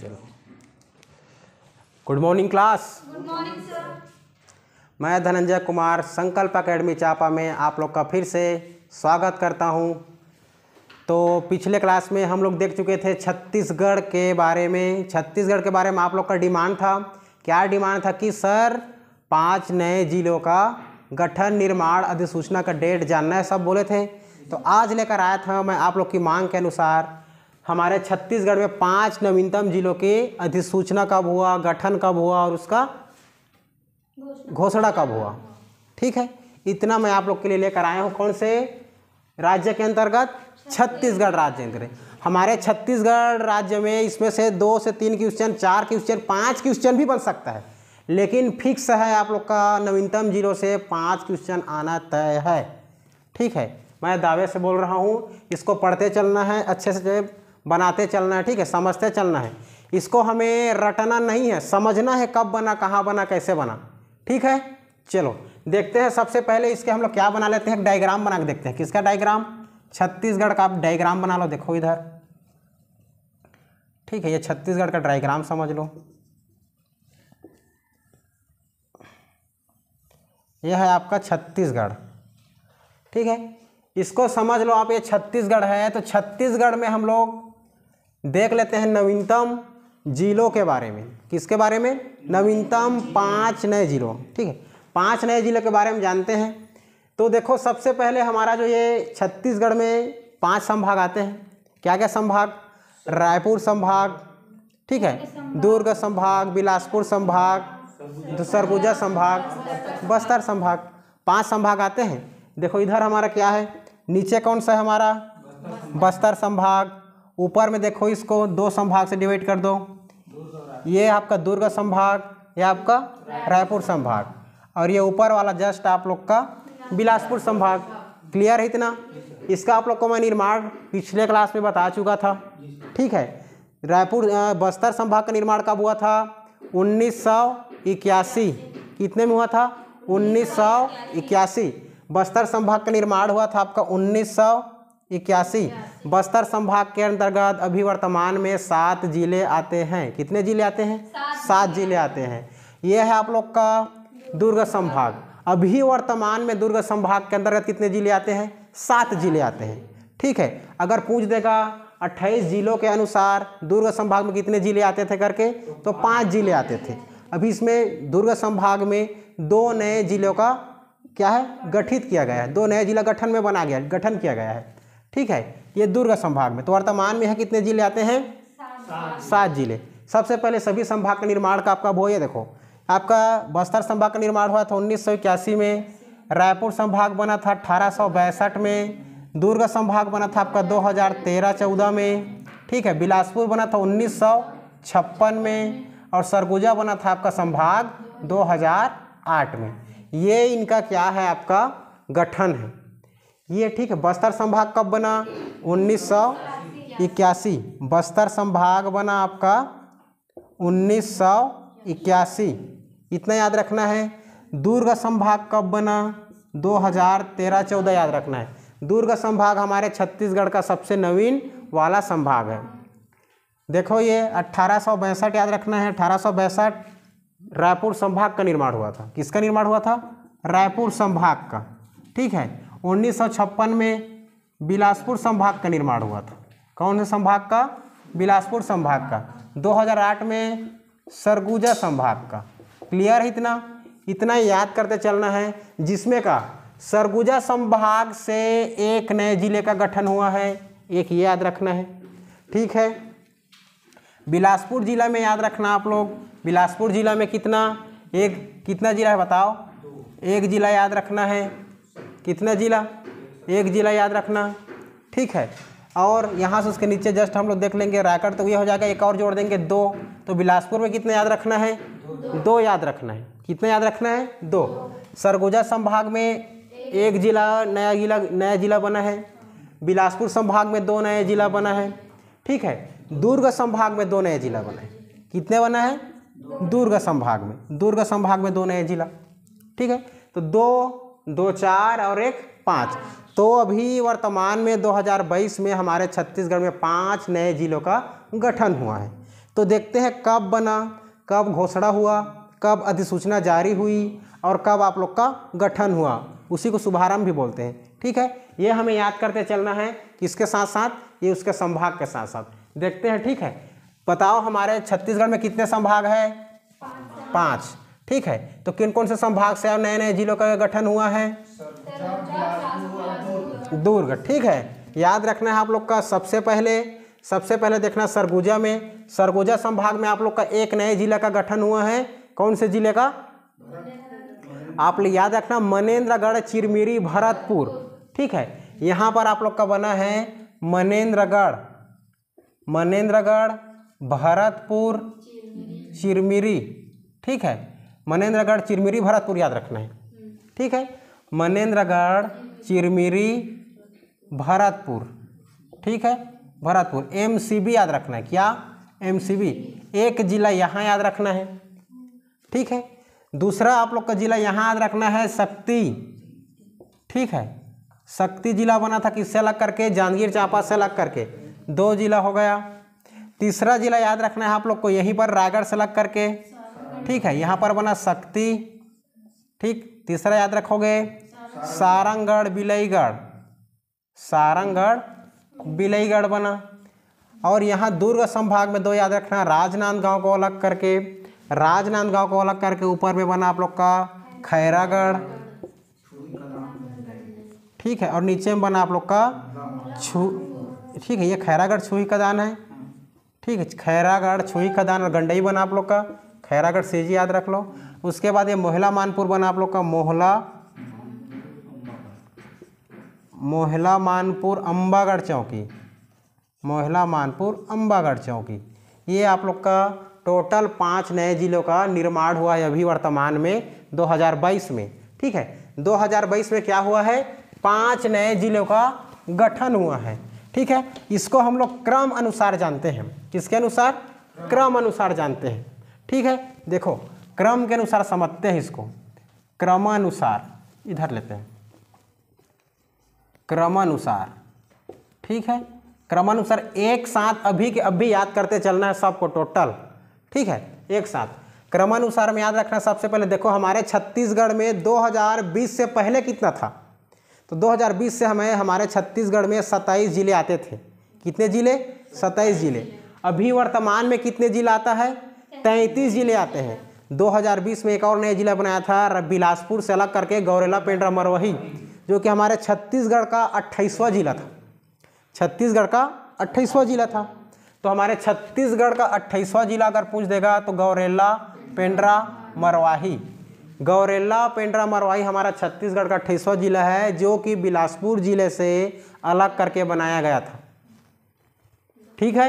चलो good morning class good morning sir मैं धनंजय कुमार संकल्प अकेडमी चापा में आप लोग का फिर से स्वागत करता हूं तो पिछले क्लास में हम लोग देख चुके थे छत्तीसगढ़ के बारे में छत्तीसगढ़ के बारे में आप लोग का डिमांड था क्या डिमांड था कि सर पांच नए जिलों का गठन निर्माण अधिसूचना का डेट जानना है सब बोले थे तो आज लेकर आया था मैं आप लोग की मांग के अनुसार हमारे छत्तीसगढ़ में पांच नवीनतम जिलों के अधिसूचना कब हुआ गठन कब हुआ और उसका घोषणा कब हुआ ठीक है इतना मैं आप लोग के लिए लेकर आया हूँ कौन से राज्य के अंतर्गत छत्तीसगढ़ राज्य अंतर्गत हमारे छत्तीसगढ़ राज्य में इसमें से दो से तीन क्वेश्चन चार क्वेश्चन पाँच क्वेश्चन भी बन सकता है लेकिन फिक्स है आप लोग का नवीनतम जिलों से पाँच क्वेश्चन आना तय है ठीक है मैं दावे से बोल रहा हूँ इसको पढ़ते चलना है अच्छे से बनाते चलना है ठीक है समझते चलना है इसको हमें रटना नहीं है समझना है कब बना कहाँ बना कैसे बना ठीक है चलो देखते हैं सबसे पहले इसके हम लोग क्या बना लेते हैं डायग्राम बना के देखते हैं किसका डायग्राम छत्तीसगढ़ का आप डायग्राम बना लो देखो इधर ठीक है ये छत्तीसगढ़ का डायग्राम समझ लो यह है आपका छत्तीसगढ़ ठीक है इसको समझ लो आप ये छत्तीसगढ़ है तो छत्तीसगढ़ में हम लोग देख लेते हैं नवीनतम जिलों के बारे में किसके बारे में नवीनतम पाँच नए जिलों ठीक है पाँच नए जिलों के बारे में जानते हैं तो देखो सबसे पहले हमारा जो ये छत्तीसगढ़ में पांच संभाग आते हैं क्या क्या संभाग रायपुर संभाग ठीक है दुर्ग संभाग बिलासपुर संभाग सरगुजा संभाग बस्तर संभाग पांच संभाग आते हैं देखो इधर हमारा क्या है नीचे कौन सा है हमारा बस्तर संभाग ऊपर में देखो इसको दो संभाग से डिवाइड कर दो ये आपका दुर्ग संभाग ये आपका रायपुर संभाग और ये ऊपर वाला जस्ट आप लोग का बिलासपुर संभाग क्लियर है इतना इसका आप लोग को मैं निर्माण पिछले क्लास में बता चुका था ठीक है रायपुर बस्तर संभाग का निर्माण कब हुआ था उन्नीस कितने में हुआ था उन्नीस बस्तर संभाग का निर्माण हुआ था आपका उन्नीस इक्यासी बस्तर संभाग के अंतर्गत अभी वर्तमान में सात जिले आते हैं कितने जिले आते हैं सात जिले आते हैं ये है आप लोग का दुर्ग संभाग अभी वर्तमान में दुर्ग संभाग के अंतर्गत कितने जिले आते हैं सात जिले आते हैं ठीक है अगर पूछ देगा अट्ठाईस जिलों के अनुसार दुर्ग संभाग में कितने जिले आते थे करके तो पाँच जिले आते थे अभी इसमें दुर्ग संभाग में दो नए जिलों का क्या है गठित किया गया है दो नए जिला गठन में बना गया गठन किया गया है ठीक है ये दुर्ग संभाग में तो वर्तमान में है कितने जिले आते हैं सात जिले सबसे पहले सभी संभाग का निर्माण का आपका वो ये देखो आपका बस्तर संभाग का निर्माण हुआ था उन्नीस में रायपुर संभाग बना था अठारह में दुर्ग संभाग बना था आपका 2013-14 में ठीक है बिलासपुर बना था उन्नीस में और सरगुजा बना था आपका संभाग 2008 में ये इनका क्या है आपका गठन है ये ठीक है बस्तर संभाग कब बना उन्नीस सौ इक्यासी बस्तर संभाग बना आपका उन्नीस सौ इक्यासी इतना याद रखना है दुर्ग संभाग कब बना दो हजार तेरह चौदह याद रखना है दुर्ग संभाग हमारे छत्तीसगढ़ का सबसे नवीन वाला संभाग है देखो ये अट्ठारह याद रखना है अठारह रायपुर संभाग का निर्माण हुआ था किसका निर्माण हुआ था रायपुर संभाग का ठीक है उन्नीस में बिलासपुर संभाग का निर्माण हुआ था कौन से संभाग का बिलासपुर संभाग का 2008 में सरगुजा संभाग का क्लियर है इतना इतना याद करते चलना है जिसमें का सरगुजा संभाग से एक नए जिले का गठन हुआ है एक ये याद रखना है ठीक है बिलासपुर जिला में याद रखना आप लोग बिलासपुर जिला में कितना एक कितना जिला है बताओ एक जिला याद रखना है कितना ज़िला एक ज़िला याद रखना ठीक है और यहाँ से उसके नीचे जस्ट हम लोग देख लेंगे रायगढ़ तो ये हो जाएगा एक और जोड़ देंगे दो तो बिलासपुर में कितना याद रखना है दो याद रखना है कितना याद रखना है दो सरगुजा संभाग में एक जिला नया जिला नया जिला बना है बिलासपुर संभाग में दो नए जिला बना है ठीक है दुर्ग संभाग में दो नए जिला बना है कितने बना है दुर्ग संभाग में दुर्ग संभाग में दो नए जिला ठीक है तो दो दो चार और एक पाँच तो अभी वर्तमान में 2022 में हमारे छत्तीसगढ़ में पाँच नए जिलों का गठन हुआ है तो देखते हैं कब बना कब घोषणा हुआ कब अधिसूचना जारी हुई और कब आप लोग का गठन हुआ उसी को शुभारम्भ भी बोलते हैं ठीक है ये हमें याद करते चलना है इसके साथ साथ ये उसके संभाग के साथ साथ देखते हैं ठीक है बताओ हमारे छत्तीसगढ़ में कितने संभाग है पाँच ठीक है तो किन कौन से संभाग से और नए नए जिलों का गठन हुआ है दुर्ग ठीक है याद रखना है आप लोग का सबसे पहले सबसे पहले देखना सरगुजा में सरगुजा संभाग में आप लोग का एक नए जिला का गठन हुआ है कौन से जिले का आप याद रखना मनेन्द्रगढ़ चिरमिरी भरतपुर ठीक है यहाँ पर आप लोग का बना है मनेन्द्रगढ़ मनेन्द्रगढ़ भरतपुर चिरमिरी ठीक है मनेन्द्रगढ़ चिरमिरी भरतपुर याद रखना है ठीक है मनेन्द्रगढ़ चिरमिरी भरतपुर ठीक है भरतपुर बी याद रखना है क्या बी एक जिला यहाँ याद रखना है ठीक है दूसरा आप लोग का जिला यहाँ याद रखना है शक्ति ठीक है शक्ति जिला बना था किससे अलग करके जांजगीर चांपा से अलग करके दो जिला हो गया तीसरा जिला याद रखना है आप लोग को यहीं पर रायगढ़ से अलग करके ठीक है यहाँ पर बना शक्ति ठीक तीसरा याद रखोगे सारंगढ़ बिलईगढ़ सारंगढ़ बिलईगढ़ बना और यहाँ दुर्ग संभाग में दो याद रखना राजनांदगांव को अलग करके राजनांदगांव को अलग करके ऊपर में बना आप लोग का खैरागढ़ ठीक है और नीचे में बना आप लोग का छू ठीक है ये खैरागढ़ छुही का दान है ठीक है खैरागढ़ छुही का दान और गंडई बना आप लोग का खैरागढ़ से जी याद रख लो उसके बाद ये मोहला मानपुर बना आप लोग का मोहला मोहला मानपुर अम्बागढ़ चौकी मोहला मानपुर अम्बागढ़ चौकी ये आप लोग का टोटल पाँच नए जिलों का निर्माण हुआ है अभी वर्तमान में 2022 में ठीक है 2022 में क्या हुआ है पाँच नए जिलों का गठन हुआ है ठीक है इसको हम लोग क्रम अनुसार जानते हैं किसके अनुसार क्रम अनुसार जानते हैं ठीक है देखो क्रम के अनुसार समझते हैं इसको क्रमानुसार इधर लेते हैं क्रमानुसार ठीक है क्रमानुसार एक साथ अभी के अभी याद करते चलना है सबको टोटल ठीक है एक साथ क्रमानुसार में याद रखना सबसे पहले देखो हमारे छत्तीसगढ़ में 2020 से पहले कितना था तो 2020 से हमें हमारे छत्तीसगढ़ में 27 जिले आते थे कितने जिले 27 जिले अभी वर्तमान में कितने जिला आता है तैंतीस जिले आते हैं 2020 में एक और नया जिला बनाया था बिलासपुर से अलग करके गौरेला पेंड्रा मरवही जो कि हमारे छत्तीसगढ़ का अट्ठाईसवां जिला था छत्तीसगढ़ का अट्ठाईसवां जिला था तो हमारे छत्तीसगढ़ का अट्ठाईसवां जिला अगर पूछ देगा तो गौरेला पेंड्रा मरवाही गौरेला पेंड्रा मरवाही हमारा छत्तीसगढ़ का अट्ठाईसवां जिला है जो कि बिलासपुर जिले से अलग करके बनाया गया था ठीक है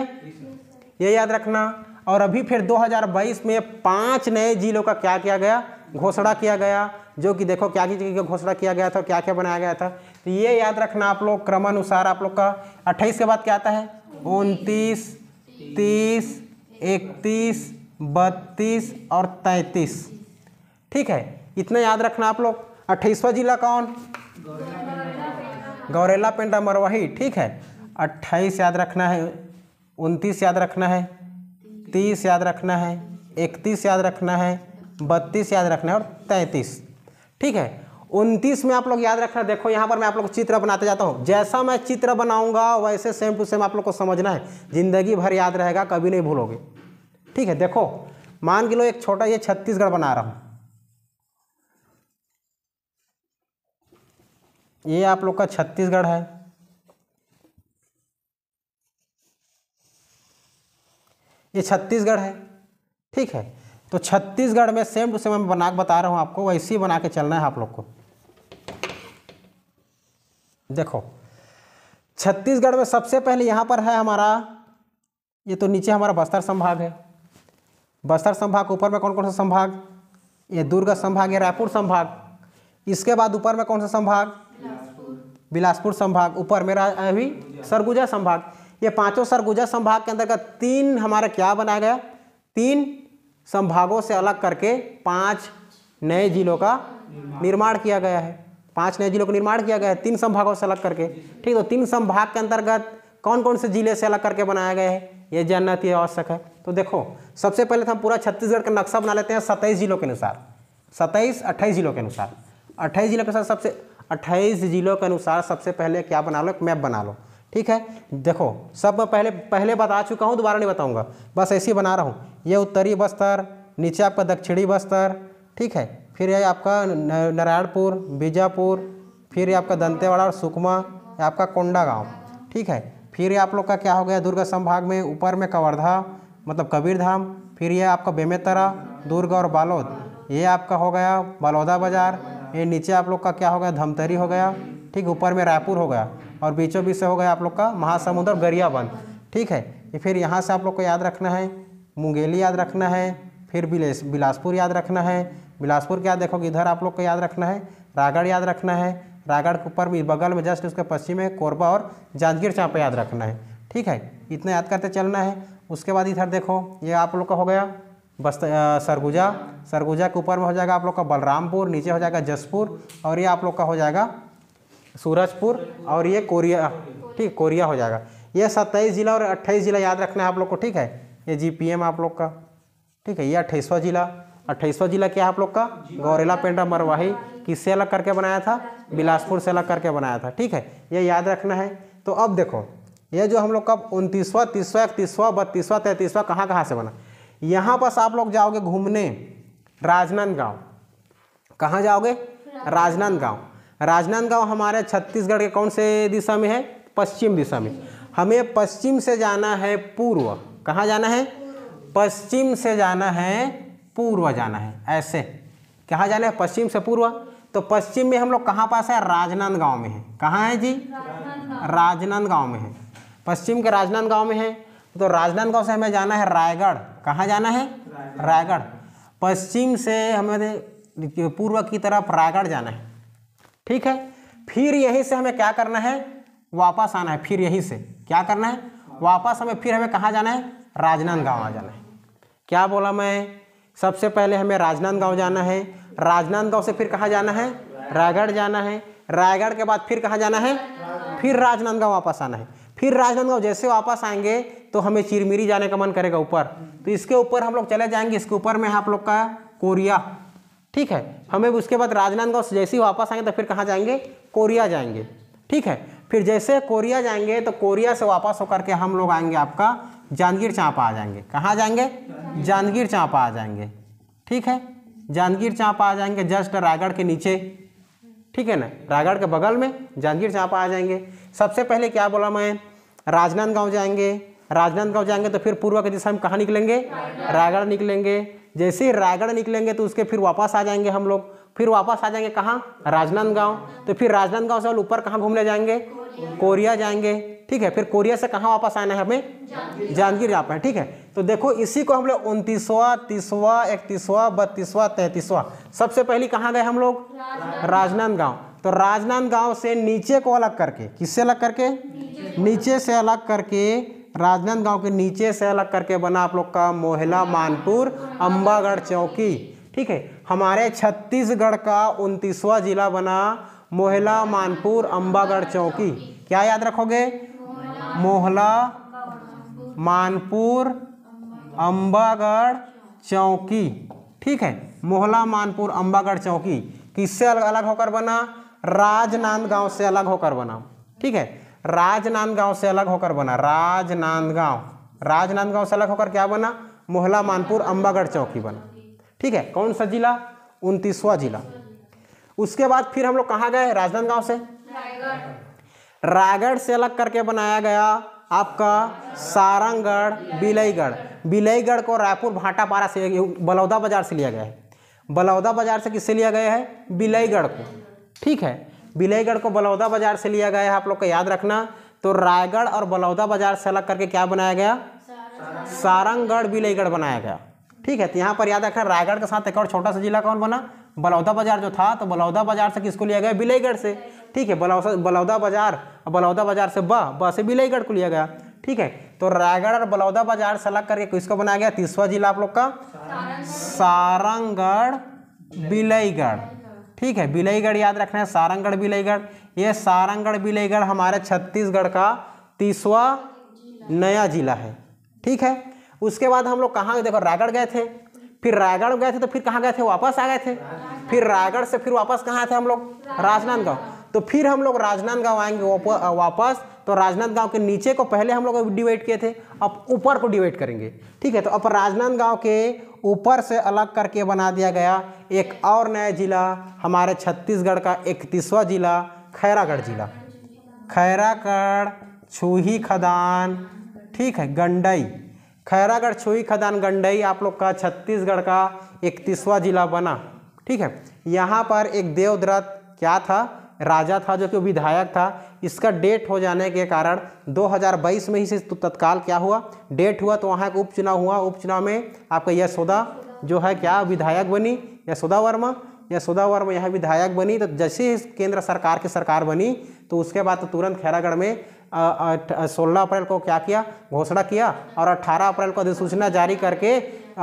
ये याद रखना और अभी फिर 2022 में पांच नए जिलों का क्या किया गया घोषणा किया गया जो कि देखो क्या क्या का घोषणा किया गया था क्या क्या बनाया गया था तो ये याद रखना आप लोग क्रमानुसार आप लोग का अट्ठाईस के बाद क्या आता है उनतीस तीस इकतीस बत्तीस और तैंतीस ठीक है इतना याद रखना आप लोग अट्ठाईसवा जिला कौन गौरेला पेंडा मरवाही ठीक है अट्ठाईस याद रखना है उनतीस याद रखना है तीस याद रखना है इकतीस याद रखना है बत्तीस याद रखना है और तैंतीस ठीक है उनतीस में आप लोग याद रखना देखो यहाँ पर मैं आप लोग चित्र बनाते जाता हूँ जैसा मैं चित्र बनाऊंगा वैसे सेम टू सेम आप लोग को समझना है ज़िंदगी भर याद रहेगा कभी नहीं भूलोगे ठीक है देखो मान के लो एक छोटा ये छत्तीसगढ़ बना रहा हूँ ये आप लोग का छत्तीसगढ़ है ये छत्तीसगढ़ है ठीक है तो छत्तीसगढ़ में सेम टू सेम मैं बना बता रहा हूँ आपको वैसे ही बना के चलना है आप लोग को देखो छत्तीसगढ़ में सबसे पहले यहाँ पर है हमारा ये तो नीचे हमारा बस्तर संभाग है बस्तर संभाग ऊपर में कौन कौन सा संभाग ये दुर्ग संभाग या रायपुर संभाग इसके बाद ऊपर में कौन सा संभाग बिलासपुर संभाग ऊपर मेरा अभी सरगुजा संभाग ये पांचों सरगुजा संभाग के अंदर का तीन हमारा क्या बनाया गया तीन संभागों से अलग करके पांच नए जिलों का निर्माण किया गया है पांच नए जिलों का निर्माण किया गया है तीन संभागों से अलग करके ठीक है तो तीन संभाग के अंतर्गत कौन कौन से जिले से अलग करके बनाया गया है ये जानना अति आवश्यक है तो देखो सबसे पहले तो हम पूरा छत्तीसगढ़ का नक्शा बना लेते हैं सत्ताईस जिलों के अनुसार सत्ताईस अट्ठाईस जिलों के अनुसार अट्ठाईस जिलों के साथ सबसे अट्ठाईस जिलों के अनुसार सबसे पहले क्या बना लो एक मैप बना लो ठीक है देखो सब मैं पहले पहले बता चुका हूँ दोबारा नहीं बताऊँगा बस ऐसे बना रहा हूँ ये उत्तरी बस्तर नीचे आपका दक्षिणी बस्तर ठीक है फिर ये आपका नारायणपुर बीजापुर फिर ये आपका दंतेवाड़ा और सुकमा आपका कोंडा गांव ठीक है फिर ये आप लोग का क्या हो गया दुर्गा संभाग में ऊपर में कवर्धा मतलब कबीरधाम फिर ये आपका बेमेतरा दुर्ग और बालोद ये आपका हो गया बालौदा बाज़ार ये नीचे आप लोग का क्या हो गया धमतरी हो गया ठीक ऊपर में रायपुर हो गया और बीचों बीच से हो गया आप लोग का महासमुंद और गरियाबंद ठीक है फिर यहाँ से आप लोग को याद रखना है मुंगेली याद रखना है फिर बिलेस बिलासपुर याद रखना है बिलासपुर क्या देखोगे इधर आप लोग को याद रखना है रागड़ याद रखना है रागड़ के ऊपर भी बगल में जस्ट उसके पश्चिम में कोरबा और जांजगीर चाँप याद रखना है ठीक है इतना याद करते चलना है उसके बाद इधर देखो ये आप लोग का हो गया बस्त सरगुजा सरगुजा के ऊपर में हो जाएगा आप लोग का बलरामपुर नीचे हो जाएगा जसपुर और ये आप लोग का हो जाएगा सूरजपुर और ये कोरिया ठीक कोरिया हो जाएगा ये सत्ताईस जिला और अट्ठाईस जिला याद रखना है आप लोग को ठीक है ये जीपीएम आप लोग का ठीक है ये अट्ठाईसवा जिला अट्ठाईसवा जिला क्या है आप लोग का गौरेला पेंडा मरवाही किससे अलग करके बनाया था बिलासपुर से अलग करके बनाया था ठीक है ये याद रखना है तो अब देखो ये जो हम लोग का उनतीसवा तीसवा इकतीसवा बत्तीसवा तैंतीसवा कहाँ कहाँ से बना यहाँ बस आप लोग जाओगे घूमने राजनांदगांव कहाँ जाओगे राजनांदगांव राजनांदगांव हमारे छत्तीसगढ़ के कौन से दिशा में है पश्चिम दिशा में हमें पश्चिम से जाना है पूर्व कहाँ जाना है पश्चिम से जाना है पूर्व जाना है ऐसे कहाँ जाना है पश्चिम से पूर्व तो पश्चिम में हम लोग कहाँ पास है राजनांदगांव में है कहाँ है जी राजनांदगांव में है पश्चिम के राजनांदगांव में है तो राजनांदगांव से हमें जाना है रायगढ़ कहाँ जाना है रायगढ़ पश्चिम से हमें पूर्व की तरफ रायगढ़ जाना है ठीक है फिर यहीं से हमें क्या करना है वापस आना है फिर यहीं से क्या करना है वापस हमें फिर हमें कहाँ जाना है राजनांदगांव आ जाना है क्या बोला मैं सबसे पहले हमें राजनांदगांव जाना है राजनांदगांव से फिर कहाँ जाना है रायगढ़ जाना है रायगढ़ के बाद फिर कहाँ जाना है फिर राजनांदगांव वापस आना है फिर राजनांदगांव जैसे वापस आएंगे तो हमें चिरमिरी जाने का मन करेगा ऊपर तो इसके ऊपर हम लोग चले जाएंगे इसके ऊपर में आप लोग का कोरिया ठीक है हमें उसके बाद राजनांदगांव से जैसे ही वापस आएंगे तो फिर कहाँ जाएंगे कोरिया जाएंगे ठीक है फिर जैसे कोरिया जाएंगे तो कोरिया से वापस होकर के हम लोग आएंगे आपका जांजगीर चाँप आ जाएंगे कहाँ जाएंगे जांजगीर चाँप आ जाएंगे ठीक है जांजगीर चाँप आ जाएंगे जस्ट रायगढ़ के नीचे ठीक है ना रायगढ़ के बगल में जांजगीर चाँप आ जाएंगे सबसे पहले क्या बोला मैं राजनांदगांव जाएंगे राजनांदगांव जाएंगे तो फिर पूर्व के दिशा हम कहाँ निकलेंगे रायगढ़ निकलेंगे जैसे ही रायगढ़ निकलेंगे तो उसके फिर वापस आ जाएंगे हम लोग फिर वापस आ जाएंगे कहाँ राजनांदगांव तो फिर राजनांदगांव से हम ऊपर कहाँ घूमने जाएंगे कोरिया जाएंगे ठीक है फिर कोरिया से कहाँ वापस आना है हमें जांजगीर जाना है ठीक है तो देखो इसी को हम लोग उनतीसवा तीसवा इकतीसवा बत्तीसवा तैंतीसवा सबसे पहले कहाँ गए हम लोग राजनांदगांव तो राजनांदगांव से नीचे को अलग करके किससे अलग करके नीचे से अलग करके राजनांदगांव के नीचे से अलग करके बना आप लोग का मोहिला मानपुर अम्बागढ़ चौकी ठीक है हमारे छत्तीसगढ़ का उनतीसवां जिला बना मोहिला मानपुर अम्बागढ़ चौकी क्या याद रखोगे मोहला मानपुर अम्बागढ़ चौकी ठीक है मोहला मानपुर अम्बागढ़ चौकी किससे अलग अलग होकर बना राजनांदगांव से अलग होकर बना ठीक है राजनांदगांव से अलग होकर बना राजनांदगांव राजनांदगांव से अलग होकर क्या बना मोहला मानपुर अम्बागढ़ चौकी बना ठीक है कौन सा जिला उनतीसवा जिला उसके बाद फिर हम लोग कहाँ गए राजनांदगांव से रायगढ़ से अलग करके बनाया गया आपका सारंगढ़ बिलईगढ़ बिलईगढ़ को रायपुर भाटापारा से बलौदा बाजार से लिया गया है बलौदा बाजार से किससे लिया गया है बिलईगढ़ को ठीक है विलयगढ़ को बलौदा बाजार से लिया गया है आप लोग का याद रखना तो रायगढ़ और बलौदा बाजार से अलग करके क्या बनाया गया सारंगगढ़ विलयगढ़ बनाया गया ठीक है तो यहाँ पर याद रखना रायगढ़ के साथ एक और छोटा सा जिला कौन बना बलौदा बाजार जो था तो बलौदा बाजार से किसको लिया गया बिलईगढ़ से ठीक है बलौदा बाजार और बलौदा बाजार से ब ब से बिलईगढ़ को लिया गया ठीक है तो रायगढ़ और बलौदा बाजार से अलग करके किसको बनाया गया तीसवा जिला आप लोग का सारंगगढ़ बिलईगढ़ ठीक है बिलईगढ़ याद रखना है सारंगढ़ बिलईगढ़ ये सारंगढ़ बिलईगढ़ हमारे छत्तीसगढ़ का तीसवा नया जिला है ठीक है उसके बाद हम लोग कहाँ देखो रायगढ़ गए थे फिर रायगढ़ गए थे तो फिर कहाँ गए थे वापस आ गए थे फिर रायगढ़ से फिर वापस कहाँ थे हम लोग राजनांदगांव तो फिर हम लोग राजनांदगांव आएंगे वापस तो राजनांदगांव के नीचे को पहले हम लोग डिवाइड किए थे अब ऊपर को डिवाइड करेंगे ठीक है तो अब राजनांदगांव के ऊपर से अलग करके बना दिया गया एक और नया जिला हमारे छत्तीसगढ़ का इकतीसवा जिला खैरागढ़ जिला खैरागढ़ छूही खदान ठीक है गंडई खैरागढ़ छूही खदान गंडई आप लोग का छत्तीसगढ़ का इकतीसवा जिला बना ठीक है यहाँ पर एक देवद्रत क्या था राजा था जो कि विधायक था इसका डेट हो जाने के कारण 2022 में ही से तो तत्काल क्या हुआ डेट हुआ तो वहाँ का उपचुनाव हुआ उपचुनाव में आपका यशोदा जो है क्या विधायक बनी यशोदा वर्मा यशोदा वर्मा यहाँ विधायक बनी तो जैसे ही केंद्र सरकार की सरकार बनी तो उसके बाद तो तुरंत खैरागढ़ में सोलह अप्रैल को क्या किया घोषणा किया और अट्ठारह अप्रैल को अधिसूचना जारी करके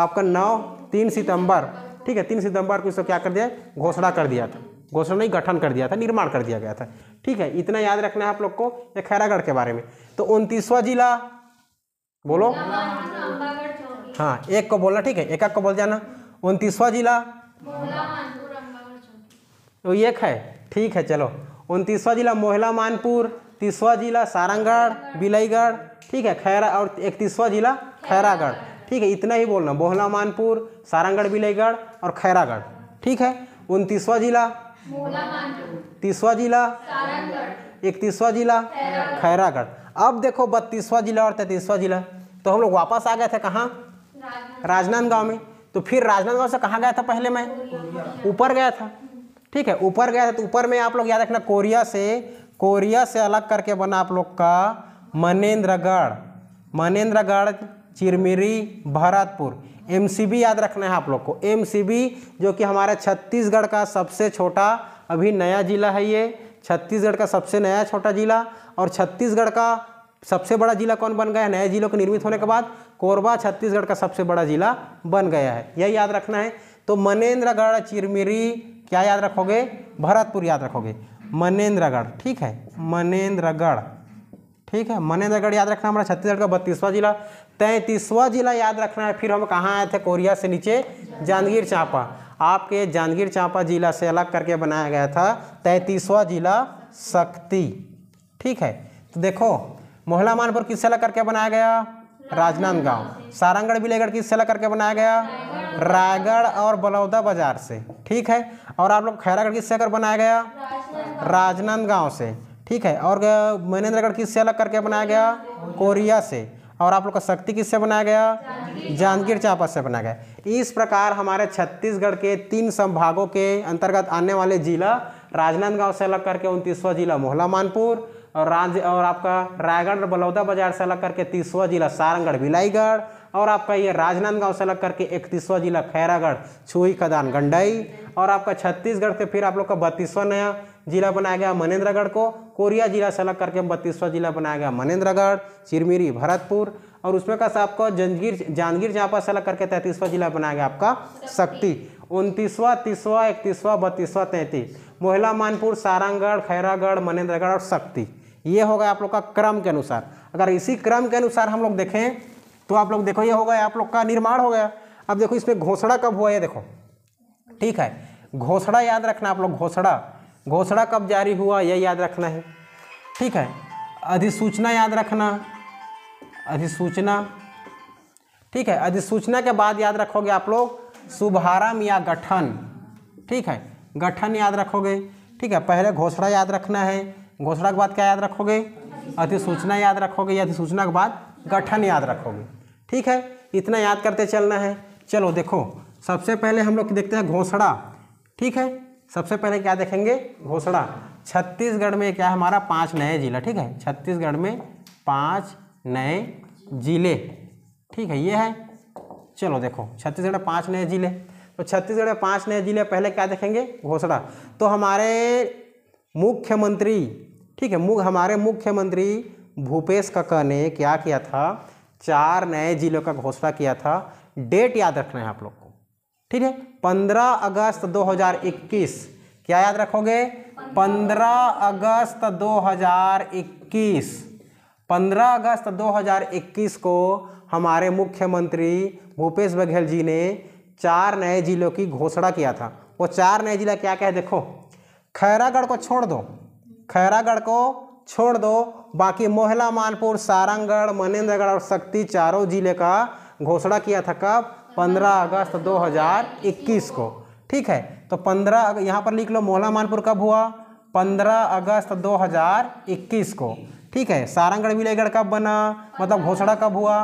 आपका नौ तीन सितंबर ठीक है तीन सितंबर को इसको क्या कर दिया घोषणा कर दिया था ही गठन कर दिया था निर्माण कर दिया गया था ठीक है इतना याद रखना है आप लोग को या खैरागढ़ के बारे में तो उनतीसवा जिला बोलो हाँ एक को बोलना ठीक है एक को बोल जाना उनतीसवा जिला तो एक है ठीक है चलो उनतीसवा जिला मोहला मानपुर तीसवा जिला सारंगढ़ बिलईगढ़ ठीक है खैरा और इकतीसवा जिला खैरागढ़ ठीक है इतना ही बोलना मोहला मानपुर सारंगढ़ बिलईगढ़ और खैरागढ़ ठीक है उनतीसवा जिला तीसवा जिला इकतीसवा जिला खैरागढ़ अब देखो बत्तीसवा जिला और तैतीसवा जिला तो हम लोग वापस आ गए थे कहाँ राजनांदगांव में तो फिर राजनांदगांव से कहाँ गया था पहले मैं ऊपर गया था ठीक है ऊपर गया था तो ऊपर में आप लोग याद रखना कोरिया से कोरिया से अलग करके बना आप लोग का मनेन्द्रगढ़ मनेन्द्रगढ़ चिरमिरी भरतपुर एम याद रखना है आप लोग को एम जो कि हमारा छत्तीसगढ़ का सबसे छोटा अभी नया ज़िला है ये छत्तीसगढ़ का सबसे नया छोटा ज़िला और छत्तीसगढ़ का सबसे बड़ा ज़िला कौन बन गया है नए ज़िलों के निर्मित होने के बाद कोरबा छत्तीसगढ़ का सबसे बड़ा ज़िला बन गया है यह याद रखना है तो मनेन्द्रगढ़ चिरमिरी क्या याद रखोगे भरतपुर याद रखोगे मनेन्द्रगढ़ ठीक है मनेन्द्रगढ़ ठीक है मनेन्द्रगढ़ याद रखना हमारा छत्तीसगढ़ का बत्तीसवां जिला तैंतीसवां जिला याद रखना है फिर हम कहाँ आए थे कोरिया से नीचे जांजगीर चांपा आपके जांजगीर चांपा जिला से अलग करके बनाया गया था तैंतीसवां जिला शक्ति ठीक है तो देखो मोहला मानपुर किससे अलग करके बनाया गया राजनांदगांव सारंगढ़ बिलेगढ़ किससे अलग करके बनाया गया रायगढ़ और बलौदा बाजार से ठीक है और आप लोग खैरागढ़ किससे कर बनाया गया राजनांदगांव से ठीक है और महेंद्रगढ़ किससे अलग करके बनाया गया कोरिया से और आप लोग का शक्ति किससे बनाया गया जांजगीर चांपा से बनाया गया इस प्रकार हमारे छत्तीसगढ़ के तीन संभागों के अंतर्गत आने वाले जिला राजनांदगांव से अलग करके उनतीसवां जिला मोहला मानपुर और राज और आपका रायगढ़ बलौदा बाजार से अलग करके तीसवा जिला सारंगढ़ बिलाईगढ़ और आपका ये राजनांदगांव से अलग करके इकतीसवा जिला खैरागढ़ छुई खदान गंडई और आपका छत्तीसगढ़ से फिर आप लोग का बत्तीसवा नया जिला बनाया गया मनेन्द्रगढ़ को कोरिया जिला से अलग करके बत्तीसवां जिला बनाया गया मनेन्द्रगढ़ चिरमिरी भरतपुर और उसमें का आपको जंजगीर जांजगीर चांपा से अलग करके तैंतीसवां जिला बनाया गया आपका शक्ति उनतीसवां तीसवां इकतीसवां बत्तीसवां तैंतीस मोहला मानपुर सारंगढ़ खैरागढ़ मनेन्द्रगढ़ और शक्ति ये होगा आप लोग का क्रम के अनुसार अगर इसी क्रम के अनुसार हम लोग देखें तो आप लोग देखो ये हो गया आप लोग का निर्माण हो गया अब देखो इसमें घोसड़ा कब हुआ है देखो ठीक है घोसड़ा याद रखना आप लोग घोसड़ा घोषणा कब जारी हुआ यह याद रखना है ठीक है अधिसूचना याद रखना अधिसूचना ठीक है अधिसूचना के बाद याद रखोगे आप लोग शुभारम्भ या गठन ठीक है गठन याद रखोगे ठीक है पहले घोषणा याद रखना है घोषणा के बाद क्या याद रखोगे अधिसूचना याद रखोगे या अधिसूचना के बाद गठन याद रखोगे ठीक है इतना याद करते चलना है चलो देखो सबसे पहले हम लोग देखते हैं घोषणा ठीक है सबसे पहले क्या देखेंगे घोसड़ा छत्तीसगढ़ में क्या है हमारा पांच नए जिला ठीक है छत्तीसगढ़ में पांच नए जिले ठीक है ये है चलो देखो छत्तीसगढ़ में पांच नए जिले तो छत्तीसगढ़ में पांच नए जिले पहले क्या देखेंगे घोसड़ा तो हमारे मुख्यमंत्री ठीक है मुख हमारे मुख्यमंत्री भूपेश कक्कर ने क्या किया था चार नए जिलों का घोषणा किया था डेट याद रखना है आप लोग ठीक है 15 अगस्त 2021 क्या याद रखोगे 15 अगस्त 2021 15 अगस्त 2021 को हमारे मुख्यमंत्री भूपेश बघेल जी ने चार नए जिलों की घोषणा किया था वो चार नए जिला क्या क्या है देखो खैरागढ़ को छोड़ दो खैरागढ़ को छोड़ दो बाकी मोहला मानपुर सारंगढ़ मनेन्द्रगढ़ और शक्ति चारों जिले का घोषणा किया था कब 15 अगस्त 2021 को ठीक है तो 15 यहाँ पर लिख लो मोहला मानपुर कब हुआ 15 अगस्त 2021 को ठीक है सारंगढ़ विलयगढ़ कब बना मतलब घोषणा कब हुआ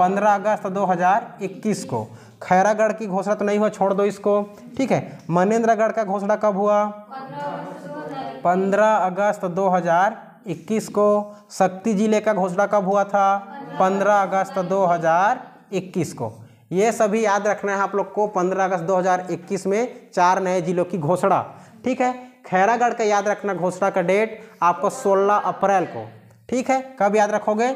15 अगस्त 2021 को खैरागढ़ की घोषणा तो नहीं हुआ छोड़ दो इसको ठीक है मनेन्द्रगढ़ का घोषणा कब हुआ 15 अगस्त 2021 को शक्ति जिले का घोषणा कब हुआ था 15 अगस्त 2021 को ये सभी याद रखना है आप लोग को 15 अगस्त 2021 में चार नए जिलों की घोषणा ठीक है खैरागढ़ का याद रखना घोषणा का डेट आपको 16 अप्रैल को ठीक है कब याद रखोगे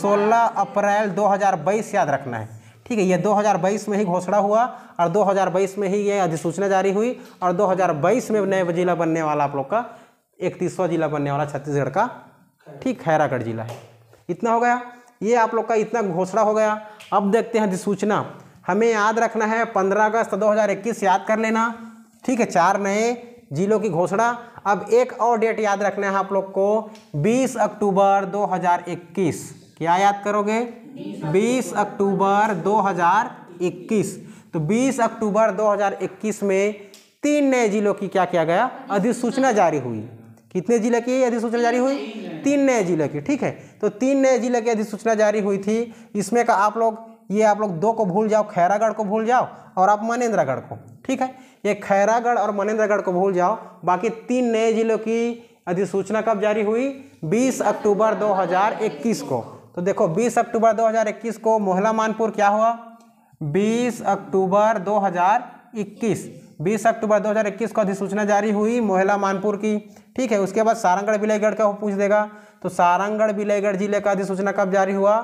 16 अप्रैल 2022 याद रखना है ठीक है ये 2022 में ही घोषणा हुआ और 2022 में ही ये अधिसूचना जारी हुई और 2022 में नए जिला बनने वाला आप लोग का इकतीसवा जिला बनने वाला छत्तीसगढ़ का ठीक खैरागढ़ जिला है इतना हो गया ये आप लोग का इतना घोषणा हो गया अब देखते हैं अधिसूचना हमें याद रखना है पंद्रह अगस्त 2021 याद कर लेना ठीक है चार नए जिलों की घोषणा अब एक और डेट याद रखना है आप लोग को 20 अक्टूबर 2021 क्या याद करोगे 20 अक्टूबर 2021 तो 20 अक्टूबर 2021 में तीन नए जिलों की क्या किया गया अधिसूचना जारी हुई कितने जिले की अधिसूचना जारी हुई तीन नए जिले की ठीक है तो तीन नए जिले की अधिसूचना जारी हुई थी इसमें का आप लोग ये आप लोग दो को भूल जाओ खैरागढ़ को भूल जाओ और आप मनेन्द्रगढ़ को ठीक है ये खैरागढ़ और मनेन्द्रगढ़ को भूल जाओ बाकी तीन नए जिलों की अधिसूचना कब जारी हुई 20 अक्टूबर 2021 को तो देखो 20 अक्टूबर 2021 को मोहला मानपुर क्या हुआ 20 अक्टूबर 2021 20 अक्टूबर 2021 को अधिसूचना जारी हुई मोहला मानपुर की ठीक है उसके बाद सारंगढ़ विलयगढ़ का पूछ देगा तो सारंगढ़ विलयगढ़ जिले का अधिसूचना कब जारी हुआ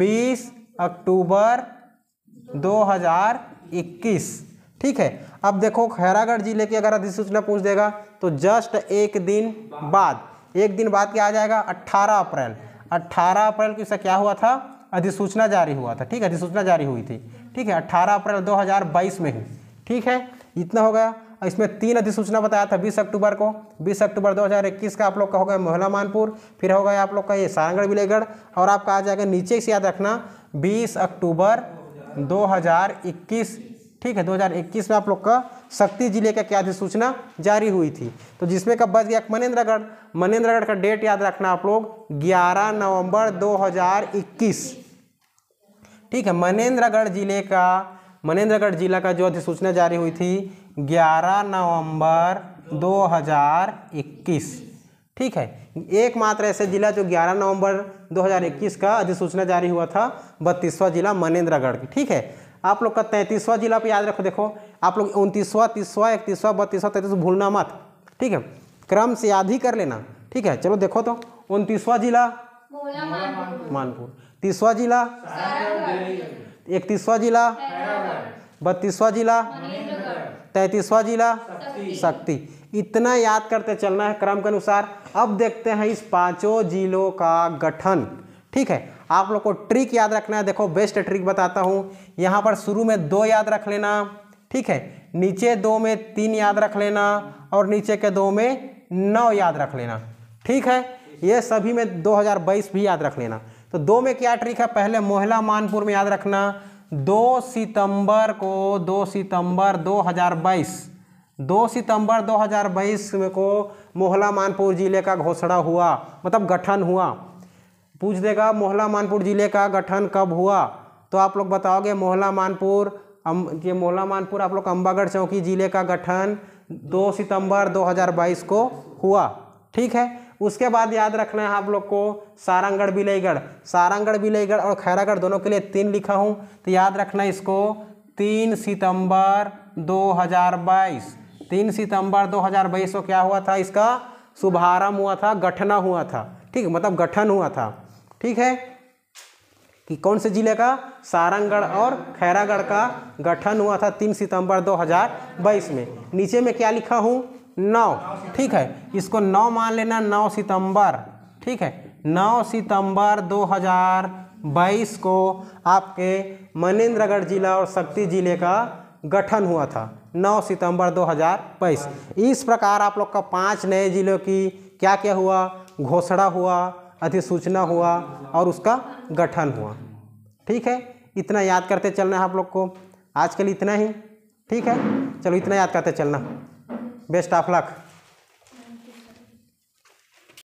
बीस अक्टूबर 2021 ठीक है अब देखो खैरागढ़ जिले की अगर अधिसूचना पूछ देगा तो जस्ट एक दिन बाद एक दिन बाद क्या आ जाएगा 18 अप्रैल 18 अप्रैल को इसका क्या हुआ था अधिसूचना जारी हुआ था ठीक है अधिसूचना जारी हुई थी ठीक है 18 अप्रैल 2022 में ही ठीक है इतना हो गया इसमें तीन अधिसूचना बताया था बीस अक्टूबर को बीस अक्टूबर 2021 का आप लोग का हो मोहला मानपुर फिर हो आप लोग का ये सारंगढ़ विलेगढ़ और आपका आ जाएगा नीचे से याद रखना बीस अक्टूबर 2021 ठीक है 2021 में आप लोग का शक्ति जिले का क्या अधिसूचना जारी हुई थी तो जिसमें कब बच गया मनेन्द्रगढ़ मनेन्द्रगढ़ का डेट याद रखना आप लोग ग्यारह नवम्बर दो ठीक है मनेन्द्रगढ़ जिले का मनेंद्रगढ़ जिला का जो अधिसूचना जारी हुई थी 11 नवंबर 2021 ठीक है एकमात्र ऐसे जिला जो 11 नवंबर 2021 का अधिसूचना जारी हुआ था बत्तीसवां जिला मनेंद्रगढ़ की ठीक है आप लोग का तैंतीसवां जिला पर याद रखो देखो आप लोग उनतीसवां तीसवां इकतीसवां बत्तीसवां तैंतीस भूलना मत ठीक है क्रम से याद ही कर लेना ठीक है चलो देखो तो उनतीसवां जिला मानपुर तीसवा जिला इकतीसवा जिला बत्तीसवा जिला तैतीसवा जिला शक्ति इतना याद करते चलना है क्रम के अनुसार अब देखते हैं इस पांचों जिलों का गठन ठीक है आप लोग को ट्रिक याद रखना है देखो बेस्ट ट्रिक बताता हूँ यहाँ पर शुरू में दो याद रख लेना ठीक है नीचे दो में तीन याद रख लेना और नीचे के दो में नौ याद रख लेना ठीक है ये सभी में 2022 भी याद रख लेना तो दो में क्या ट्रिक है पहले मोहला मानपुर में याद रखना दो सितंबर को दो सितंबर 2022 दो सितंबर 2022 में को मोहला मानपुर जिले का घोषणा हुआ मतलब गठन हुआ पूछ देगा मोहला मानपुर जिले का गठन कब हुआ तो आप लोग बताओगे मोहला मानपुर ये मोहला मानपुर आप लोग अम्बागढ़ चौकी जिले का गठन 2 सितंबर 2022 को हुआ ठीक है उसके बाद याद रखना है आप लोग को सारंगढ़ बिलईगढ़ सारंगढ़ बिलईगढ़ और खैरागढ़ दोनों के लिए तीन लिखा हूँ तो याद रखना है इसको तीन सितंबर 2022 तीन सितंबर 2022 को क्या हुआ था इसका शुभारम्भ हुआ था गठना हुआ था ठीक है मतलब गठन हुआ था ठीक है कि कौन से जिले का सारंगढ़ और खैरागढ़ का गठन हुआ था तीन सितंबर 2022 में नीचे में क्या लिखा हूँ नौ ठीक है इसको नौ मान लेना नौ सितंबर ठीक है नौ सितंबर 2022 को आपके मनेन्द्रगढ़ जिला और शक्ति जिले का गठन हुआ था नौ सितंबर 2022 इस प्रकार आप लोग का पांच नए जिलों की क्या क्या हुआ घोषणा हुआ अधिसूचना हुआ और उसका गठन हुआ ठीक है इतना याद करते चलना है आप लोग को आज के लिए इतना ही ठीक है चलो इतना याद करते चलना बेस्ट ऑफ लक